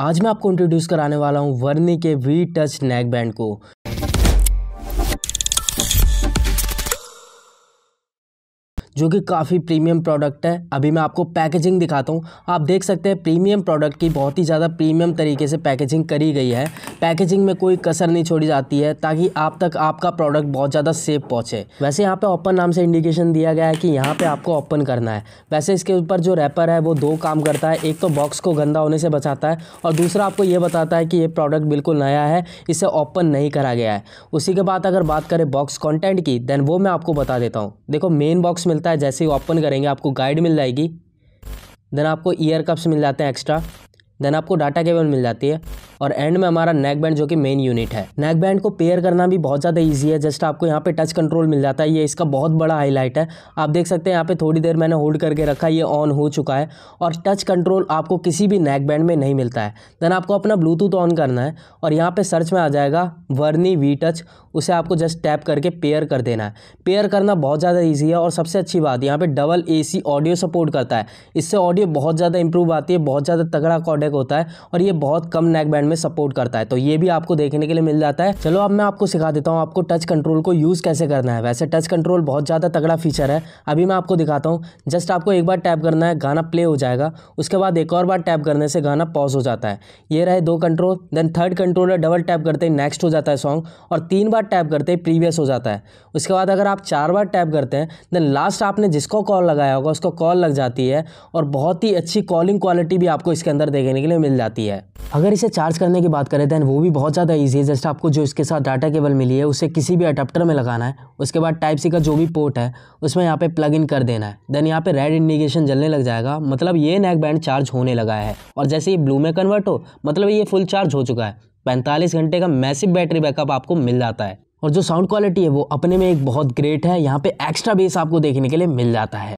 आज मैं आपको इंट्रोड्यूस कराने वाला हूँ वर्नी के वी टच नेक बैंड को जो कि काफ़ी प्रीमियम प्रोडक्ट है अभी मैं आपको पैकेजिंग दिखाता हूँ आप देख सकते हैं प्रीमियम प्रोडक्ट की बहुत ही ज़्यादा प्रीमियम तरीके से पैकेजिंग करी गई है पैकेजिंग में कोई कसर नहीं छोड़ी जाती है ताकि आप तक आपका प्रोडक्ट बहुत ज़्यादा सेफ पहुँचे वैसे यहाँ पर ओपन नाम से इंडिकेशन दिया गया है कि यहाँ पर आपको ओपन करना है वैसे इसके ऊपर जो रैपर है वो दो काम करता है एक तो बॉक्स को गंदा होने से बचाता है और दूसरा आपको ये बताता है कि ये प्रोडक्ट बिल्कुल नया है इसे ओपन नहीं करा गया है उसी के बाद अगर बात करें बॉक्स कॉन्टेंट की देन वो मैं आपको बता देता हूँ देखो मेन बॉक्स मिलता है जैसे ही ओपन करेंगे आपको गाइड मिल जाएगी देन आपको ईयर कप्स मिल जाते हैं एक्स्ट्रा देन आपको डाटा केबल मिल जाती है और एंड में हमारा नेक बैंड जो कि मेन यूनिट है नेक बैंड को पेयर करना भी बहुत ज़्यादा ईजी है जस्ट आपको यहाँ पे टच कंट्रोल मिल जाता है ये इसका बहुत बड़ा हाईलाइट है आप देख सकते हैं यहाँ पे थोड़ी देर मैंने होल्ड करके रखा ये ऑन हो चुका है और टच कंट्रोल आपको किसी भी नेक बैंड में नहीं मिलता है देन आपको अपना ब्लूटूथ ऑन करना है और यहाँ पर सर्च में आ जाएगा वर्नी वी टच उसे आपको जस्ट टैप करके पेयर कर देना है पेयर करना बहुत ज़्यादा ईजी है और सबसे अच्छी बात यहाँ पर डबल ए ऑडियो सपोर्ट करता है इससे ऑडियो बहुत ज़्यादा इंप्रूव आती है बहुत ज़्यादा तगड़ा कॉडेक नेक होता है और ये बहुत कम नेक बैंड में सपोर्ट करता है तो ये भी आपको देखने के लिए मिल जाता है चलो अब मैं आपको सिखा देता हूँ आपको टच कंट्रोल को यूज़ कैसे करना है वैसे टच कंट्रोल बहुत ज़्यादा तगड़ा फीचर है अभी मैं आपको दिखाता हूँ जस्ट आपको एक बार टैप करना है गाना प्ले हो जाएगा उसके बाद एक और बार टैप करने से गाना पॉज हो जाता है ये रहे दो control then third control double tap करते ही नेक्स्ट हो जाता है सॉन्ग और तीन बार टैप करते ही प्रीवियस हो जाता है उसके बाद अगर आप चार बार टैप करते हैं देन लास्ट आपने जिसको कॉल लगाया होगा उसको कॉल लग जाती है और बहुत ही अच्छी कॉलिंग क्वालिटी भी आपको इसके अंदर देखने के लिए मिल जाती है अगर इसे चार्ज करने की बात करें दैन वो भी बहुत ज़्यादा ईजी है जस्ट आपको जो इसके साथ डाटा केबल मिली है उसे किसी भी अडाप्टर में लगाना है उसके बाद टाइप सी का जो भी पोर्ट है उसमें यहाँ पे प्लग इन कर देना है देन यहाँ पे रेड इंडिकेशन जलने लग जाएगा मतलब ये नेक बैंड चार्ज होने लगा है और जैसे ये ब्लू में कन्वर्ट हो मतलब ये फुल चार्ज हो चुका है पैंतालीस घंटे का मैसिव बैटरी बैकअप आपको मिल जाता है और जो साउंड क्वालिटी है वो अपने में एक बहुत ग्रेट है यहाँ पे एक्स्ट्रा बेस आपको देखने के लिए मिल जाता है